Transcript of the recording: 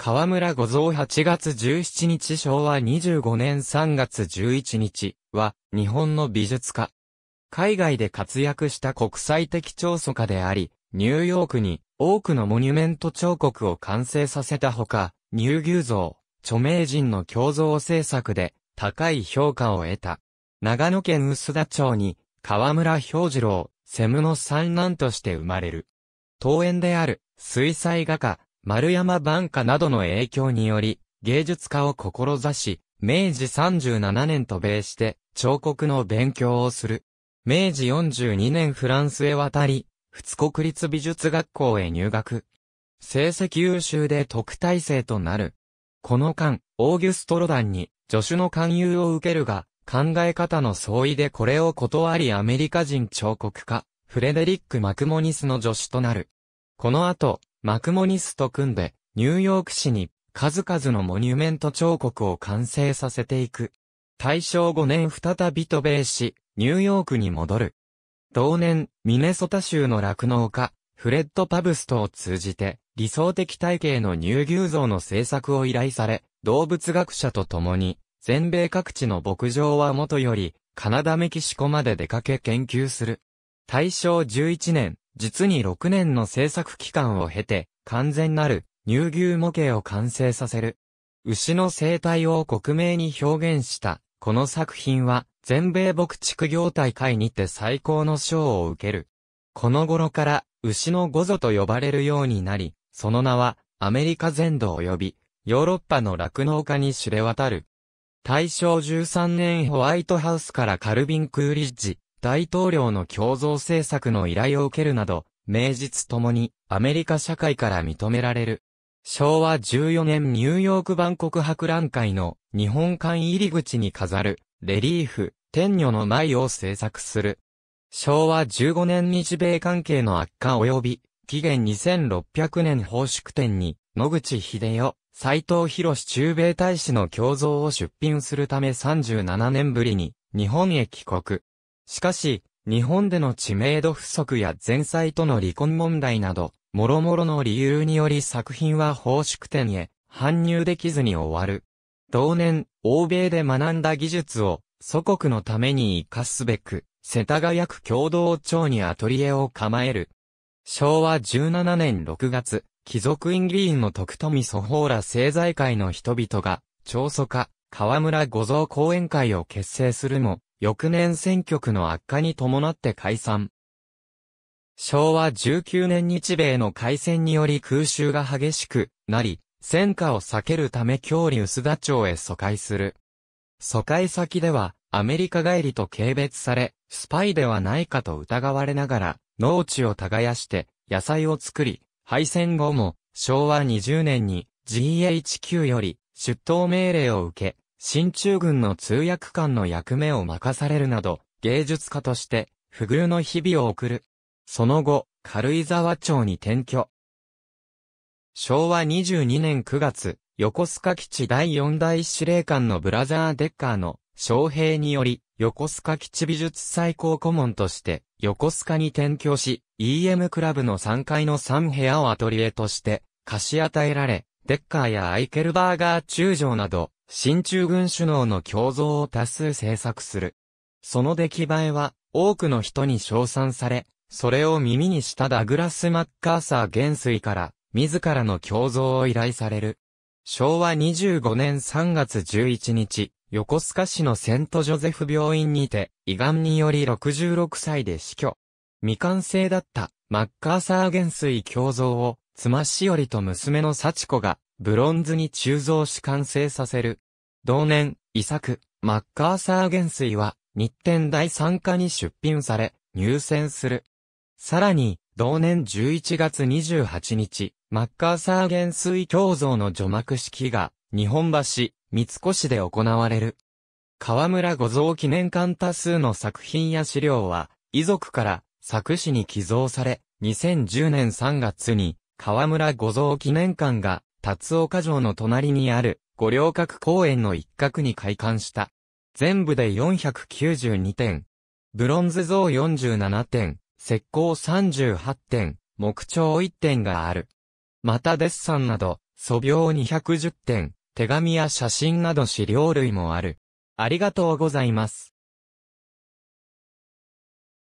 河村五蔵8月17日昭和25年3月11日は日本の美術家。海外で活躍した国際的調査家であり、ニューヨークに多くのモニュメント彫刻を完成させたほか、乳牛像、著名人の共像制作で高い評価を得た。長野県薄田町に河村氷次郎、セムの三男として生まれる。桃園である水彩画家、丸山晩歌などの影響により、芸術家を志し、明治37年渡米して、彫刻の勉強をする。明治42年フランスへ渡り、仏国立美術学校へ入学。成績優秀で特待生となる。この間、オーギュストロダンに助手の勧誘を受けるが、考え方の相違でこれを断りアメリカ人彫刻家、フレデリック・マクモニスの助手となる。この後、マクモニスと組んで、ニューヨーク市に数々のモニュメント彫刻を完成させていく。大正5年再び渡米し、ニューヨークに戻る。同年、ミネソタ州の酪農家、フレッド・パブストを通じて、理想的体系の乳牛像の制作を依頼され、動物学者と共に、全米各地の牧場はもとより、カナダメキシコまで出かけ研究する。大正11年、実に6年の制作期間を経て、完全なる乳牛模型を完成させる。牛の生態を克明に表現した、この作品は、全米牧畜業大会にて最高の賞を受ける。この頃から、牛のゴ祖と呼ばれるようになり、その名は、アメリカ全土及び、ヨーロッパの酪農家に知れ渡る。大正13年ホワイトハウスからカルビン・クーリッジ、大統領の共造政策の依頼を受けるなど、名実ともにアメリカ社会から認められる。昭和14年ニューヨーク万国博覧会の日本館入り口に飾るレリーフ、天女の舞を制作する。昭和15年日米関係の悪化及び、紀元2600年報宿店に、野口秀代、斎藤博中米大使の共造を出品するため37年ぶりに、日本へ帰国。しかし、日本での知名度不足や前妻との離婚問題など、諸々の理由により作品は宝宿店へ搬入できずに終わる。同年、欧米で学んだ技術を祖国のために活かすべく、世田谷区共同町にアトリエを構える。昭和17年6月、貴族院議員の徳富祖宝ら政財界の人々が、長祖家、河村五蔵講演会を結成するも、翌年選挙区の悪化に伴って解散。昭和19年日米の海戦により空襲が激しくなり、戦火を避けるため京里薄田町へ疎開する。疎開先では、アメリカ帰りと軽蔑され、スパイではないかと疑われながら、農地を耕して、野菜を作り、敗戦後も、昭和20年に GHQ より出頭命令を受け、新中軍の通訳官の役目を任されるなど、芸術家として、不遇の日々を送る。その後、軽井沢町に転居。昭和22年9月、横須賀基地第4代司令官のブラザー・デッカーの将兵により、横須賀基地美術最高顧問として、横須賀に転居し、EM クラブの3階の3部屋をアトリエとして、貸し与えられ、デッカーやアイケルバーガー中将など、新中軍首脳の胸像を多数制作する。その出来栄えは、多くの人に称賛され、それを耳にしたダグラス・マッカーサー元帥から、自らの胸像を依頼される。昭和25年3月11日、横須賀市のセントジョゼフ病院にて、胃がんにより66歳で死去。未完成だった、マッカーサー元帥胸像を、妻しおりと娘の幸子が、ブロンズに鋳造し完成させる。同年、遺作、マッカーサー元帥は、日展大参加に出品され、入選する。さらに、同年11月28日、マッカーサー元帥胸像の除幕式が、日本橋、三越で行われる。河村五蔵記念館多数の作品や資料は、遺族から作詞に寄贈され、2010年3月に河村五蔵記念館が達岡城の隣にある五稜郭公園の一角に開館した。全部で492点。ブロンズ像47点、石膏38点、木彫1点がある。またデッサンなど、素描210点、手紙や写真など資料類もある。ありがとうございます。